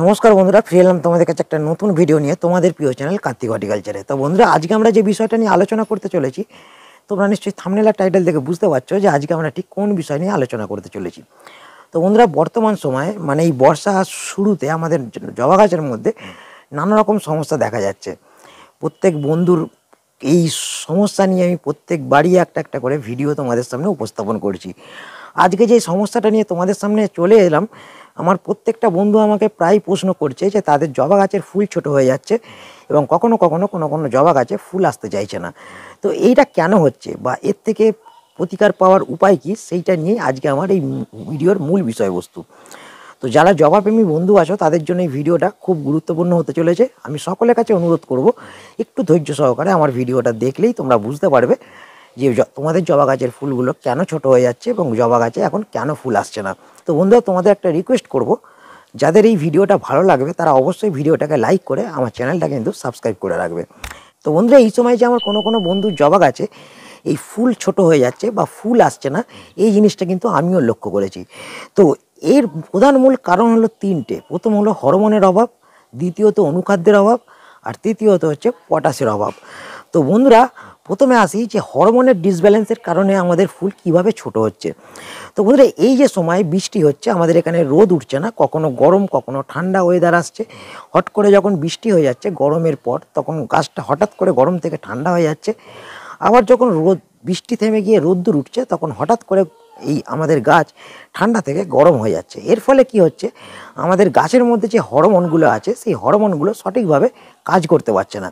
নমস্কার বন্ধুরা ফিরে এলাম তোমাদের কাছে একটা নতুন ভিডিও নিয়ে তোমাদের প্রিয় চ্যানেল কার্তিক হর্টিকালচারে তো বন্ধুরা আজকে আমরা যে বিষয়টা নিয়ে আলোচনা করতে চলেছি তোমরা নিশ্চয়ই থামনেলা টাইটেল দেখে বুঝতে পারছো যে আজকে আমরা ঠিক কোন বিষয় নিয়ে আলোচনা করতে চলেছি তো বন্ধুরা বর্তমান সময়ে মানে এই বর্ষা শুরুতে আমাদের জবা গাছের মধ্যে নানা রকম সমস্যা দেখা যাচ্ছে প্রত্যেক বন্ধুর এই সমস্যা নিয়ে আমি প্রত্যেক বাড়ি একটা একটা করে ভিডিও তোমাদের সামনে উপস্থাপন করছি আজকে যে সমস্যাটা নিয়ে তোমাদের সামনে চলে এলাম আমার প্রত্যেকটা বন্ধু আমাকে প্রায় প্রশ্ন করছে যে তাদের জবা গাছের ফুল ছোট হয়ে যাচ্ছে এবং কখনো কখনো কোনো কোনো জবা গাছে ফুল আসতে চাইছে না তো এইটা কেন হচ্ছে বা এর থেকে প্রতিকার পাওয়ার উপায় কি সেইটা নিয়ে আজকে আমার এই ভিডিওর মূল বিষয়বস্তু তো যারা জবাপ্রেমী বন্ধু আছো তাদের জন্য এই ভিডিওটা খুব গুরুত্বপূর্ণ হতে চলেছে আমি সকলের কাছে অনুরোধ করব একটু ধৈর্য সহকারে আমার ভিডিওটা দেখলেই তোমরা বুঝতে পারবে যে তোমাদের জবা গাছের ফুলগুলো কেন ছোট হয়ে যাচ্ছে এবং জবা গাছে এখন কেন ফুল আসছে না তো বন্ধুরা তোমাদের একটা রিকোয়েস্ট করব যাদের এই ভিডিওটা ভালো লাগবে তারা অবশ্যই ভিডিওটাকে লাইক করে আমার চ্যানেলটা কিন্তু সাবস্ক্রাইব করে রাখবে তো বন্ধুরা এই সময় যে আমার কোনো কোনো বন্ধুর জবা গাছে এই ফুল ছোট হয়ে যাচ্ছে বা ফুল আসছে না এই জিনিসটা কিন্তু আমিও লক্ষ্য করেছি তো এর প্রধান মূল কারণ হলো তিনটে প্রথম হলো হরমোনের অভাব দ্বিতীয়ত অনুখাদ্যের অভাব আর তৃতীয়ত হচ্ছে পটাশের অভাব তো বন্ধুরা প্রথমে আসি যে হরমোনের ডিসব্যালেন্সের কারণে আমাদের ফুল কিভাবে ছোট হচ্ছে তো বন্ধুরা এই যে সময় বৃষ্টি হচ্ছে আমাদের এখানে রোদ উঠছে না কখনো গরম কখনো ঠান্ডা ওয়েদার আসছে হট করে যখন বৃষ্টি হয়ে যাচ্ছে গরমের পর তখন গাছটা হঠাৎ করে গরম থেকে ঠান্ডা হয়ে যাচ্ছে আবার যখন রোদ বৃষ্টি থেমে গিয়ে রোদ্দুর উঠছে তখন হঠাৎ করে এই আমাদের গাছ ঠান্ডা থেকে গরম হয়ে যাচ্ছে এর ফলে কি হচ্ছে আমাদের গাছের মধ্যে যে হরমোনগুলো আছে সেই হরমোনগুলো সঠিকভাবে কাজ করতে পারছে না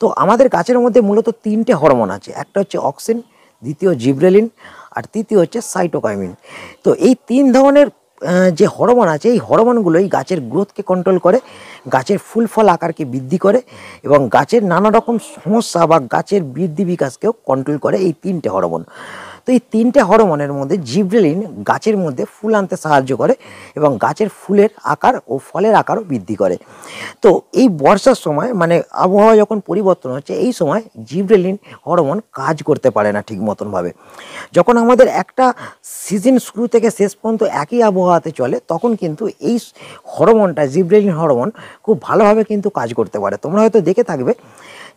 তো আমাদের গাছের মধ্যে মূলত তিনটে হরমোন আছে একটা হচ্ছে অক্সিন দ্বিতীয় জিব্রেলিন আর তৃতীয় হচ্ছে সাইটোকাইমিন তো এই তিন ধরনের যে হরমোন আছে এই হরমোনগুলো এই গাছের গ্রোথকে কন্ট্রোল করে গাছের ফুল ফল আকারকে বৃদ্ধি করে এবং গাছের নানা রকম সমস্যা বা গাছের বৃদ্ধি বিকাশকেও কন্ট্রোল করে এই তিনটে হরমোন তো এই তিনটে হরমোনের মধ্যে জিব্রেলিন গাছের মধ্যে ফুল আনতে সাহায্য করে এবং গাছের ফুলের আকার ও ফলের আকারও বৃদ্ধি করে তো এই বর্ষার সময় মানে আবহাওয়া যখন পরিবর্তন হচ্ছে এই সময় জিব্রেলিন হরমোন কাজ করতে পারে না ঠিক মতনভাবে যখন আমাদের একটা সিজন শুরু থেকে শেষ পর্যন্ত একই আবহাওয়াতে চলে তখন কিন্তু এই হরমোনটা জিব্রেলিন হরমোন খুব ভালোভাবে কিন্তু কাজ করতে পারে তোমরা হয়তো দেখে থাকবে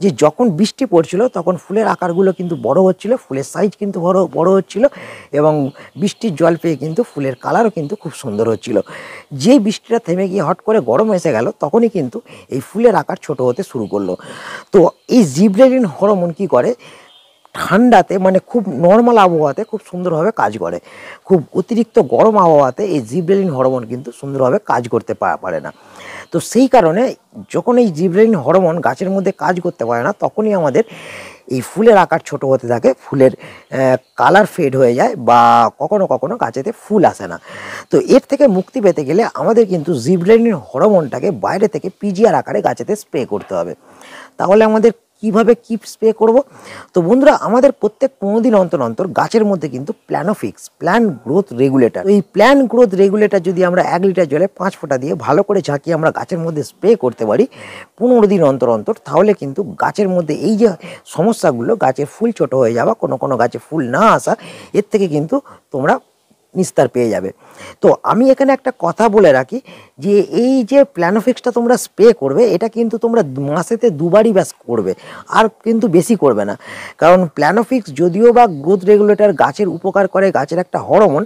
যে যখন বৃষ্টি পড়ছিল তখন ফুলের আকারগুলো কিন্তু বড় হচ্ছিল ফুলের সাইজ কিন্তু বড় বড় হচ্ছিল এবং বৃষ্টির জল পেয়ে কিন্তু ফুলের কালারও কিন্তু খুব সুন্দর হচ্ছিল যেই বৃষ্টিটা থেমে গিয়ে হট করে গরম এসে গেল তখনই কিন্তু এই ফুলের আকার ছোট হতে শুরু করলো তো এই জিব্রেলিন হরমোন কি করে ঠান্ডাতে মানে খুব নর্মাল আবহাওয়াতে খুব সুন্দরভাবে কাজ করে খুব অতিরিক্ত গরম আবহাওয়াতে এই জিব্রেলিন হরমোন কিন্তু সুন্দরভাবে কাজ করতে পারে না তো সেই কারণে যখন এই জিব্রেলিন হরমোন গাছের মধ্যে কাজ করতে পারে না তখনই আমাদের এই ফুলের আকার ছোট হতে থাকে ফুলের কালার ফেড হয়ে যায় বা কখনো কখনো গাছেতে ফুল আসে না তো এর থেকে মুক্তি পেতে গেলে আমাদের কিন্তু জিব্রেলিন হরমোনটাকে বাইরে থেকে পিজিআর আকারে গাছেতে স্প্রে করতে হবে তাহলে আমাদের কিভাবে কি স্প্রে করব তো বন্ধুরা আমাদের প্রত্যেক পনেরো দিন অন্তর অন্তর গাছের মধ্যে কিন্তু প্ল্যানোফিক্স প্ল্যান গ্রোথ রেগুলেটর এই প্ল্যান গ্রোথ রেগুলেটর যদি আমরা এক লিটার জলে পাঁচ ফোঁটা দিয়ে ভালো করে ঝাঁকিয়ে আমরা গাছের মধ্যে স্প্রে করতে পারি পনেরো দিন অন্তর অন্তর তাহলে কিন্তু গাছের মধ্যে এই যে সমস্যাগুলো গাছের ফুল ছোট হয়ে যাওয়া কোনো কোনো গাছে ফুল না আসা এর থেকে কিন্তু তোমরা নিস্তার পেয়ে যাবে তো আমি এখানে একটা কথা বলে রাখি যে এই যে প্ল্যানোফিক্সটা তোমরা স্প্রে করবে এটা কিন্তু তোমরা মাসেতে দুবারই ব্যাস করবে আর কিন্তু বেশি করবে না কারণ প্ল্যানোফিক্স যদিও বা গ্রোথ রেগুলেটর গাছের উপকার করে গাছের একটা হরমোন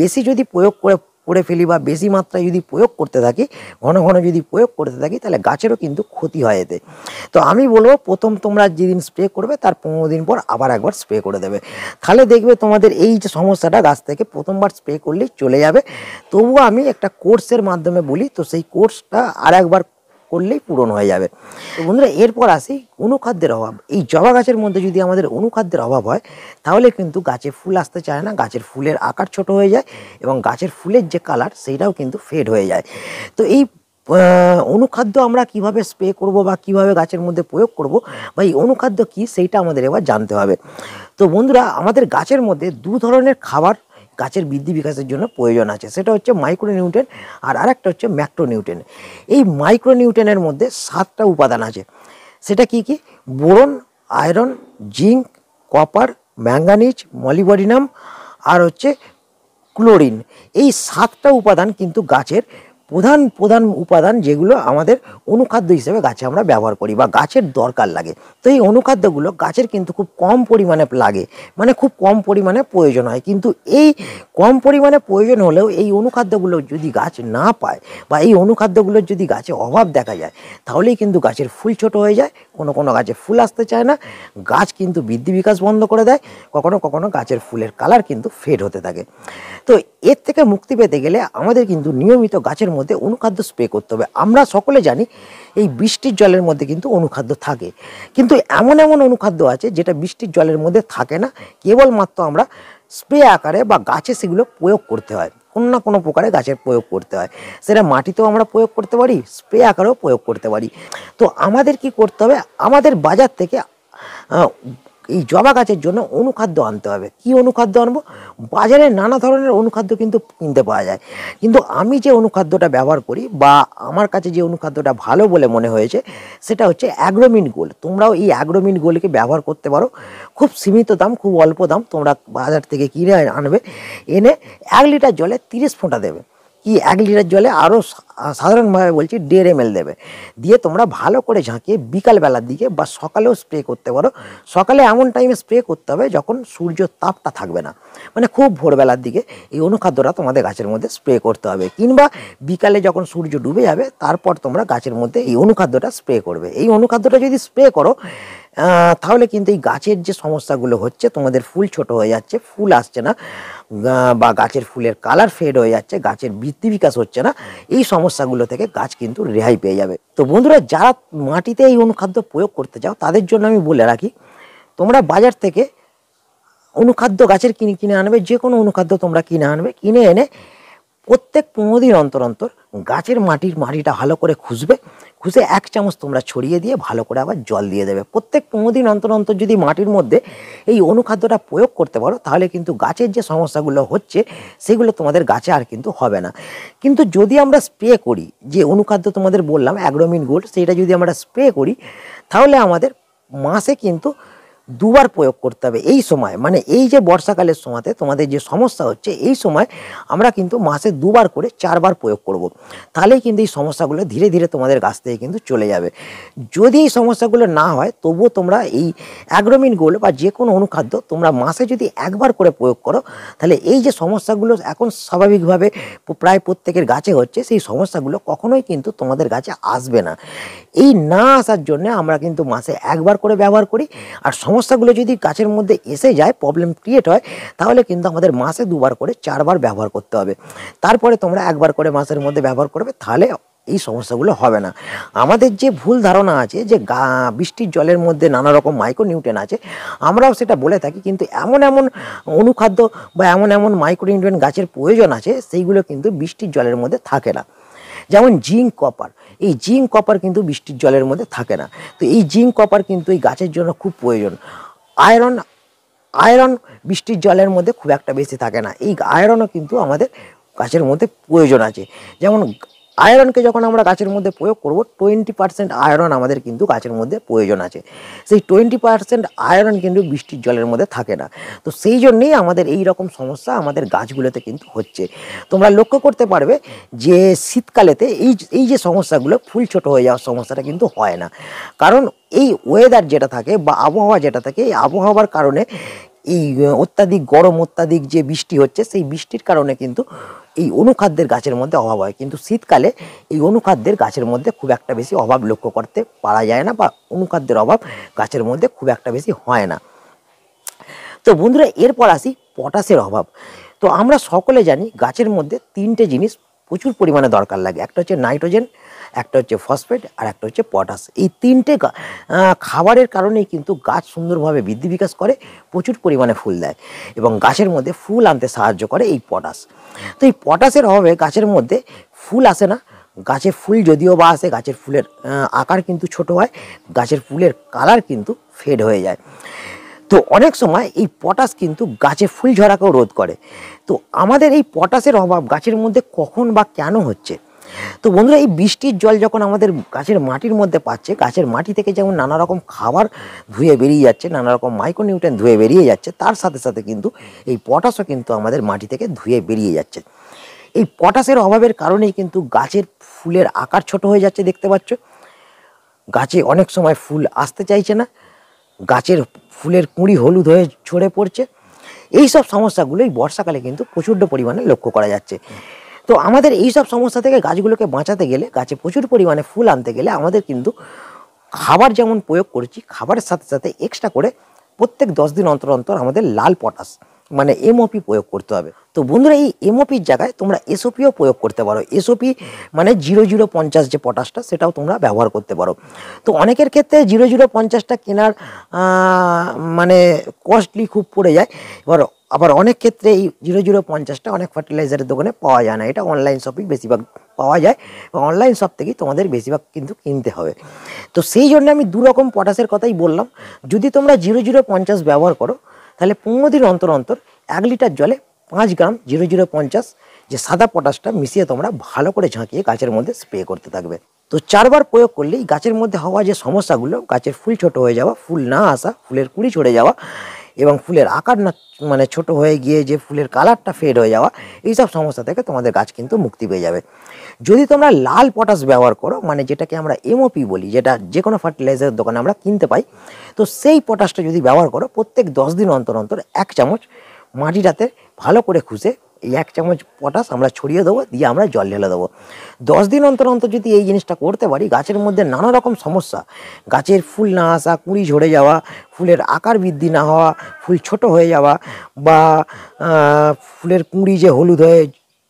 বেশি যদি প্রয়োগ করে করে ফেলি বা বেশি মাত্রায় যদি প্রয়োগ করতে থাকি ঘন ঘন যদি প্রয়োগ করতে থাকি তাহলে গাছেরও কিন্তু ক্ষতি হয় এতে তো আমি বলবো প্রথম তোমরা যেদিন স্প্রে করবে তার পনেরো দিন পর আবার একবার স্প্রে করে দেবে তাহলে দেখবে তোমাদের এই যে সমস্যাটা গাছ থেকে প্রথমবার স্প্রে করলেই চলে যাবে তবুও আমি একটা কোর্সের মাধ্যমে বলি তো সেই কোর্সটা আর একবার করলেই পূরণ হয়ে যাবে তো বন্ধুরা এরপর আসি অনুখাদ্যের অভাব এই জবা গাছের মধ্যে যদি আমাদের অনুখাদ্যের অভাব হয় তাহলে কিন্তু গাছে ফুল আসতে চায় না গাছের ফুলের আকার ছোট হয়ে যায় এবং গাছের ফুলের যে কালার সেইটাও কিন্তু ফেড হয়ে যায় তো এই অনুখাদ্য আমরা কিভাবে স্প্রে করব বা কিভাবে গাছের মধ্যে প্রয়োগ করব বা এই অনুখাদ্য কী সেইটা আমাদের এবার জানতে হবে তো বন্ধুরা আমাদের গাছের মধ্যে দু ধরনের খাবার গাছের বৃদ্ধি বিকাশের জন্য প্রয়োজন আছে সেটা হচ্ছে মাইক্রো আর আরেকটা হচ্ছে ম্যাক্রো এই মাইক্রো নিউট্রেনের মধ্যে সাতটা উপাদান আছে সেটা কি কি boron iron zinc copper manganese molybdenum আর হচ্ছে ক্লোরিন এই সাতটা উপাদান কিন্তু গাছের প্রধান প্রধান উপাদান যেগুলো আমাদের অনুখাদ্য হিসেবে গাছে আমরা ব্যবহার করি বা গাছের দরকার লাগে তো এই অনুখাদ্যগুলো গাছের কিন্তু খুব কম পরিমাণে লাগে মানে খুব কম পরিমাণে প্রয়োজন হয় কিন্তু এই কম পরিমাণে প্রয়োজন হলেও এই অনুখাদ্যগুলো যদি গাছ না পায় বা এই অনুখাদ্যগুলোর যদি গাছে অভাব দেখা যায় তাহলেই কিন্তু গাছের ফুল ছোট হয়ে যায় কোনো কোনো গাছে ফুল আসতে চায় না গাছ কিন্তু বৃদ্ধি বিকাশ বন্ধ করে দেয় কখনো কখনো গাছের ফুলের কালার কিন্তু ফেড হতে থাকে তো এর থেকে মুক্তি পেতে গেলে আমাদের কিন্তু নিয়মিত গাছের মধ্যে অনুখাদ্য স্প্রে করতে হবে আমরা সকলে জানি এই বৃষ্টির জলের মধ্যে কিন্তু অনুখাদ্য থাকে কিন্তু এমন এমন অনুখাদ্য আছে যেটা বৃষ্টির জলের মধ্যে থাকে না কেবলমাত্র আমরা স্প্রে আকারে বা গাছে সেগুলো প্রয়োগ করতে হয় কোনো না কোনো প্রকারে গাছের প্রয়োগ করতে হয় সেটা মাটিতেও আমরা প্রয়োগ করতে পারি স্প্রে আকারেও প্রয়োগ করতে পারি তো আমাদের কি করতে হবে আমাদের বাজার থেকে এই জবা গাছের জন্য অনুখাদ্য আনতে হবে কি অনুখাদ্য আনবো বাজারে নানা ধরনের অনুখাদ্য কিন্তু কিনতে পাওয়া যায় কিন্তু আমি যে অনুখাদ্যটা ব্যবহার করি বা আমার কাছে যে অনুখাদ্যটা ভালো বলে মনে হয়েছে সেটা হচ্ছে অ্যাগ্রোমিন গোল তোমরাও এই অ্যাগ্রোমিন গোলকে ব্যবহার করতে পারো খুব সীমিত দাম খুব অল্প দাম তোমরা বাজার থেকে কিনে আনবে এনে এক লিটার জলে তিরিশ ফোঁটা দেবে কি এক লিটার জলে আরও সাধারণভাবে বলছি দেড় এম দেবে দিয়ে তোমরা ভালো করে ঝাঁকিয়ে বিকালবেলার দিকে বা সকালেও স্প্রে করতে পারো সকালে এমন টাইমে স্প্রে করতে হবে যখন সূর্য তাপটা থাকবে না মানে খুব ভোরবেলার দিকে এই অনুখাদ্যটা তোমাদের গাছের মধ্যে স্প্রে করতে হবে কিংবা বিকালে যখন সূর্য ডুবে যাবে তারপর তোমরা গাছের মধ্যে এই অনুখাদ্যটা স্প্রে করবে এই অনুখাদ্যটা যদি স্প্রে করো তাহলে কিন্তু এই গাছের যে সমস্যাগুলো হচ্ছে তোমাদের ফুল ছোট হয়ে যাচ্ছে ফুল আসছে না বা গাছের ফুলের কালার ফেড হয়ে যাচ্ছে গাছের বৃত্তি বিকাশ হচ্ছে না এই সমস্যাগুলো থেকে গাছ কিন্তু রেহাই পেয়ে যাবে তো বন্ধুরা যারা মাটিতে এই অনুখাদ্য প্রয়োগ করতে চাও তাদের জন্য আমি বলে রাখি তোমরা বাজার থেকে অনুখাদ্য গাছের কিনে কিনে আনবে যে কোনো অনুখাদ্য তোমরা কিনে আনবে কিনে এনে প্রত্যেক পনেরো দিন অন্তর অন্তর গাছের মাটির মাটিটা ভালো করে খুঁজবে ঘুষে এক চামচ তোমরা ছড়িয়ে দিয়ে ভালো করে আবার জল দিয়ে দেবে প্রত্যেক পনেরো দিন অন্তর অন্তর যদি মাটির মধ্যে এই অনুখাদ্যটা প্রয়োগ করতে পারো তাহলে কিন্তু গাছের যে সমস্যাগুলো হচ্ছে সেগুলো তোমাদের গাছে আর কিন্তু হবে না কিন্তু যদি আমরা স্প্রে করি যে অনুখাদ্য তোমাদের বললাম অ্যাগ্রোমিন গোল্ড সেটা যদি আমরা স্প্রে করি তাহলে আমাদের মাসে কিন্তু দুবার প্রয়োগ করতে হবে এই সময় মানে এই যে বর্ষাকালের সময়তে তোমাদের যে সমস্যা হচ্ছে এই সময় আমরা কিন্তু মাসে দুবার করে চারবার প্রয়োগ করব। তাহলেই কিন্তু এই সমস্যাগুলো ধীরে ধীরে তোমাদের গাছ থেকে কিন্তু চলে যাবে যদি এই সমস্যাগুলো না হয় তবুও তোমরা এই অ্যাগ্রোমিন গোল বা যে কোনো অনুখাদ্য তোমরা মাসে যদি একবার করে প্রয়োগ করো তাহলে এই যে সমস্যাগুলো এখন স্বাভাবিকভাবে প্রায় প্রত্যেকের গাছে হচ্ছে সেই সমস্যাগুলো কখনোই কিন্তু তোমাদের গাছে আসবে না এই না আসার জন্য আমরা কিন্তু মাসে একবার করে ব্যবহার করি আর সমস্যা সমস্যাগুলো যদি গাছের মধ্যে এসে যায় প্রবলেম ক্রিয়েট হয় তাহলে কিন্তু আমাদের মাসে দুবার করে চারবার ব্যবহার করতে হবে তারপরে তোমরা একবার করে মাসের মধ্যে ব্যবহার করবে তাহলে এই সমস্যাগুলো হবে না আমাদের যে ভুল ধারণা আছে যে গা বৃষ্টির জলের মধ্যে নানা রকম মাইক্রো নিউট্রেন আছে আমরাও সেটা বলে থাকি কিন্তু এমন এমন অনুখাদ্য বা এমন এমন মাইক্রো গাছের প্রয়োজন আছে সেইগুলো কিন্তু বৃষ্টির জলের মধ্যে থাকে না যেমন জিঙ্ক কপার এই জিঙ্ক কপার কিন্তু বৃষ্টির জলের মধ্যে থাকে না তো এই জিঙ্ক কপার কিন্তু এই গাছের জন্য খুব প্রয়োজন আয়রন আয়রন বৃষ্টির জলের মধ্যে খুব একটা বেশি থাকে না এই আয়রনও কিন্তু আমাদের গাছের মধ্যে প্রয়োজন আছে যেমন আয়রনকে যখন আমরা গাছের মধ্যে প্রয়োগ করবো টোয়েন্টি পার্সেন্ট আয়রন আমাদের কিন্তু গাছের মধ্যে প্রয়োজন আছে সেই টোয়েন্টি পার্সেন্ট আয়রন কিন্তু বৃষ্টির জলের মধ্যে থাকে না তো সেই জন্যেই আমাদের এই রকম সমস্যা আমাদের গাছগুলোতে কিন্তু হচ্ছে তোমরা লক্ষ্য করতে পারবে যে শীতকালেতে এই এই যে সমস্যাগুলো ফুল ছোট হয়ে যাওয়ার সমস্যাটা কিন্তু হয় না কারণ এই ওয়েদার যেটা থাকে বা আবহাওয়া যেটা থাকে এই আবহাওয়ার কারণে এই অত্যাধিক গরম অত্যাধিক যে বৃষ্টি হচ্ছে সেই বৃষ্টির কারণে কিন্তু এই অনুখাদ্যের গাছের মধ্যে অভাব হয় কিন্তু শীতকালে এই অনুখাদ্যের গাছের মধ্যে খুব একটা বেশি অভাব লক্ষ্য করতে পারা যায় না বা অনুখাদ্যের অভাব গাছের মধ্যে খুব একটা বেশি হয় না তো বন্ধুরা এরপর আসি পটাশের অভাব তো আমরা সকলে জানি গাছের মধ্যে তিনটে জিনিস প্রচুর পরিমাণে দরকার লাগে একটা হচ্ছে নাইট্রোজেন একটা হচ্ছে ফসফেট আর একটা হচ্ছে পটাশ এই তিনটে খাবারের কারণেই কিন্তু গাছ সুন্দরভাবে বৃদ্ধি বিকাশ করে প্রচুর পরিমাণে ফুল দেয় এবং গাছের মধ্যে ফুল আনতে সাহায্য করে এই পটাশ তো এই পটাশের অভাবে গাছের মধ্যে ফুল আসে না গাছের ফুল যদিও বা আসে গাছের ফুলের আকার কিন্তু ছোট হয় গাছের ফুলের কালার কিন্তু ফেড হয়ে যায় তো অনেক সময় এই পটাশ কিন্তু গাছে ফুল ঝরাকেও রোধ করে তো আমাদের এই পটাশের অভাব গাছের মধ্যে কখন বা কেন হচ্ছে তো বন্ধুরা এই বৃষ্টির জল যখন আমাদের গাছের মাটির মধ্যে পাচ্ছে গাছের মাটি থেকে যেমন নানা রকম খাবার ধুয়ে বেরিয়ে যাচ্ছে নানা রকম মাইক্রোনিউট্রেন ধুয়ে বেরিয়ে যাচ্ছে তার সাথে সাথে কিন্তু এই পটাশও কিন্তু আমাদের মাটি থেকে ধুয়ে বেরিয়ে যাচ্ছে এই পটাশের অভাবের কারণেই কিন্তু গাছের ফুলের আকার ছোট হয়ে যাচ্ছে দেখতে পাচ্ছ গাছে অনেক সময় ফুল আসতে চাইছে না গাছের ফুলের কুঁড়ি হলুদ হয়ে ঝরে পড়ছে এই সব সমস্যাগুলো এই বর্ষাকালে কিন্তু প্রচণ্ড পরিমাণে লক্ষ্য করা যাচ্ছে তো আমাদের এই সব সমস্যা থেকে গাছগুলোকে বাঁচাতে গেলে গাছে প্রচুর পরিমাণে ফুল আনতে গেলে আমাদের কিন্তু খাবার যেমন প্রয়োগ করছি খাবারের সাথে সাথে এক্সট্রা করে প্রত্যেক দশ দিন অন্তর অন্তর আমাদের লাল পটাশ মানে এমওপি প্রয়োগ করতে হবে তো বন্ধুরা এই এমওপির জায়গায় তোমরা এসওপিও প্রয়োগ করতে পারো এসওপি মানে জিরো জিরো পঞ্চাশ যে পটাশটা সেটাও তোমরা ব্যবহার করতে পারো তো অনেকের ক্ষেত্রে জিরো জিরো পঞ্চাশটা কেনার মানে কস্টলি খুব পড়ে যায় এবার আবার অনেক ক্ষেত্রে এই জিরো জিরো পঞ্চাশটা অনেক ফার্টিলাইজারের দোকানে পাওয়া যায় না এটা অনলাইন শপিং বেশিরভাগ পাওয়া যায় অনলাইন শপ থেকেই তোমাদের বেশিরভাগ কিন্তু কিনতে হবে তো সেই জন্য আমি দুরকম পটাশের কথাই বললাম যদি তোমরা জিরো জিরো পঞ্চাশ ব্যবহার করো তাহলে পনেরো দিন অন্তর অন্তর এক লিটার জলে পাঁচ গ্রাম জিরো জিরো পঞ্চাশ যে সাদা পটাশটা মিশিয়ে তোমরা ভালো করে ঝাঁকিয়ে গাছের মধ্যে স্প্রে করতে থাকবে তো চারবার প্রয়োগ করলেই গাছের মধ্যে হওয়া যে সমস্যাগুলো গাছের ফুল ছোট হয়ে যাওয়া ফুল না আসা ফুলের কুড়ি ছড়ে যাওয়া এবং ফুলের আকার না মানে ছোট হয়ে গিয়ে যে ফুলের কালারটা ফেড হয়ে যাওয়া এইসব সমস্যা থেকে তোমাদের গাছ কিন্তু মুক্তি পেয়ে যাবে যদি তোমরা লাল পটাশ ব্যবহার করো মানে যেটাকে আমরা এমওপি বলি যেটা যে কোনো ফার্টিলাইজারের দোকানে আমরা কিনতে পাই তো সেই পটাশটা যদি ব্যবহার করো প্রত্যেক দশ দিন অন্তর অন্তর এক চামচ মাটিটাতে ভালো করে খুঁজে এই এক চামচ পটাশ আমরা ছড়িয়ে দেবো দিয়ে আমরা জল ঢেলে দেবো দশ দিন অন্তর অন্তর যদি এই জিনিসটা করতে পারি গাছের মধ্যে নানা রকম সমস্যা গাছের ফুল না আসা কুঁড়ি ঝরে যাওয়া ফুলের আকার বৃদ্ধি না হওয়া ফুল ছোট হয়ে যাওয়া বা ফুলের কুঁড়ি যে হলুদ হয়ে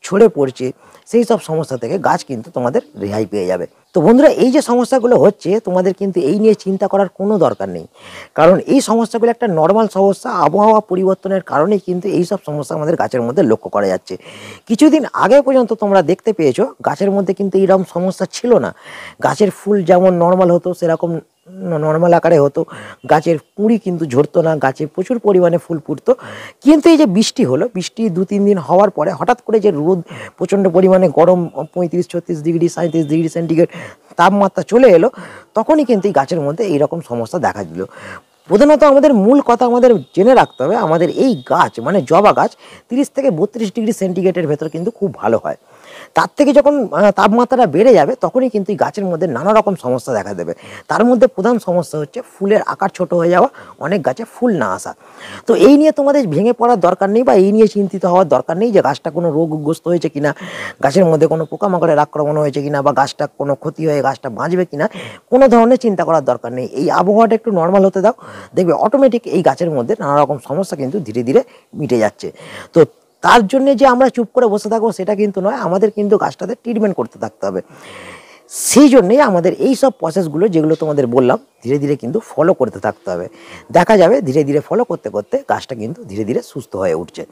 ছড়ে পড়ছে সেই সব সমস্যা থেকে গাছ কিন্তু তোমাদের রেহাই পেয়ে যাবে তো বন্ধুরা এই যে সমস্যাগুলো হচ্ছে তোমাদের কিন্তু এই নিয়ে চিন্তা করার কোনো দরকার নেই কারণ এই সমস্যাগুলো একটা নর্মাল সমস্যা আবহাওয়া পরিবর্তনের কারণে কিন্তু এই সব সমস্যা আমাদের গাছের মধ্যে লক্ষ্য করা যাচ্ছে কিছুদিন আগে পর্যন্ত তোমরা দেখতে পেয়েছো গাছের মধ্যে কিন্তু এইরকম সমস্যা ছিল না গাছের ফুল যেমন নর্মাল হতো সেরকম নর্মাল আকারে হতো গাছের কুঁড়ি কিন্তু ঝরতো না গাছে প্রচুর পরিমাণে ফুল ফুটতো কিন্তু এই যে বৃষ্টি হলো বৃষ্টি দু তিন দিন হওয়ার পরে হঠাৎ করে যে রোদ প্রচণ্ড পরিমাণে গরম পঁয়ত্রিশ ছত্রিশ ডিগ্রি সাঁত্রিশ ডিগ্রি সেন্টিগ্রেড তাপমাত্রা চলে এলো তখনই কিন্তু এই গাছের মধ্যে এইরকম সমস্যা দেখা দিল প্রধানত আমাদের মূল কথা আমাদের জেনে রাখতে হবে আমাদের এই গাছ মানে জবা গাছ তিরিশ থেকে বত্রিশ ডিগ্রি সেন্টিগ্রেডের ভেতর কিন্তু খুব ভালো হয় তার থেকে যখন তাপমাত্রাটা বেড়ে যাবে তখনই কিন্তু গাছের মধ্যে নানা রকম সমস্যা দেখা দেবে তার মধ্যে প্রধান সমস্যা হচ্ছে ফুলের আকার ছোট হয়ে যাওয়া অনেক গাছে ফুল না আসা তো এই নিয়ে তোমাদের ভেঙে পড়ার দরকার নেই বা এই নিয়ে চিন্তিত হওয়ার দরকার নেই যে গাছটা কোনো রোগগ্রস্ত হয়েছে কিনা গাছের মধ্যে কোনো পোকামাকড়ের আক্রমণ হয়েছে কিনা বা গাছটা কোনো ক্ষতি হয়ে গাছটা বাঁচবে কিনা কোনো ধরনের চিন্তা করার দরকার নেই এই আবহাওয়াটা একটু নর্মাল হতে দাও দেখবে অটোমেটিক এই গাছের মধ্যে নানা রকম সমস্যা কিন্তু ধীরে ধীরে মিটে যাচ্ছে তো তার জন্য যে আমরা চুপ করে বসে থাকবো সেটা কিন্তু নয় আমাদের কিন্তু গাছটাতে ট্রিটমেন্ট করতে থাকতে হবে সেই জন্যেই আমাদের এই সব প্রসেসগুলো যেগুলো তোমাদের বললাম ধীরে ধীরে কিন্তু ফলো করতে থাকতে হবে দেখা যাবে ধীরে ধীরে ফলো করতে করতে গাছটা কিন্তু ধীরে ধীরে সুস্থ হয়ে উঠছে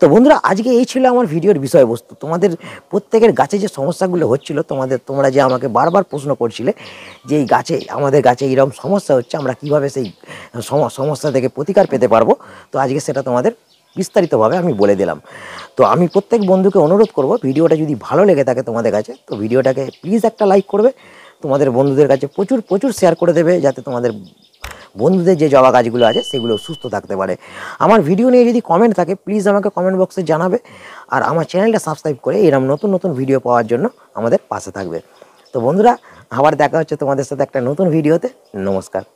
তো বন্ধুরা আজকে এই ছিল আমার ভিডিওর বিষয়বস্তু তোমাদের প্রত্যেকের গাছে যে সমস্যাগুলো হচ্ছিল তোমাদের তোমরা যে আমাকে বারবার প্রশ্ন করছিলে যে এই গাছে আমাদের গাছে এইরকম সমস্যা হচ্ছে আমরা কিভাবে সেই সমস্যা থেকে প্রতিকার পেতে পারবো তো আজকে সেটা তোমাদের বিস্তারিতভাবে আমি বলে দিলাম তো আমি প্রত্যেক বন্ধুকে অনুরোধ করব ভিডিওটা যদি ভালো লেগে থাকে তোমাদের কাছে তো ভিডিওটাকে প্লিজ একটা লাইক করবে তোমাদের বন্ধুদের কাছে প্রচুর প্রচুর শেয়ার করে দেবে যাতে তোমাদের বন্ধুদের যে জবা গাছগুলো আছে সেগুলো সুস্থ থাকতে পারে আমার ভিডিও নিয়ে যদি কমেন্ট থাকে প্লিজ আমাকে কমেন্ট বক্সে জানাবে আর আমার চ্যানেলটা সাবস্ক্রাইব করে এরম নতুন নতুন ভিডিও পাওয়ার জন্য আমাদের পাশে থাকবে তো বন্ধুরা আবার দেখা হচ্ছে তোমাদের সাথে একটা নতুন ভিডিওতে নমস্কার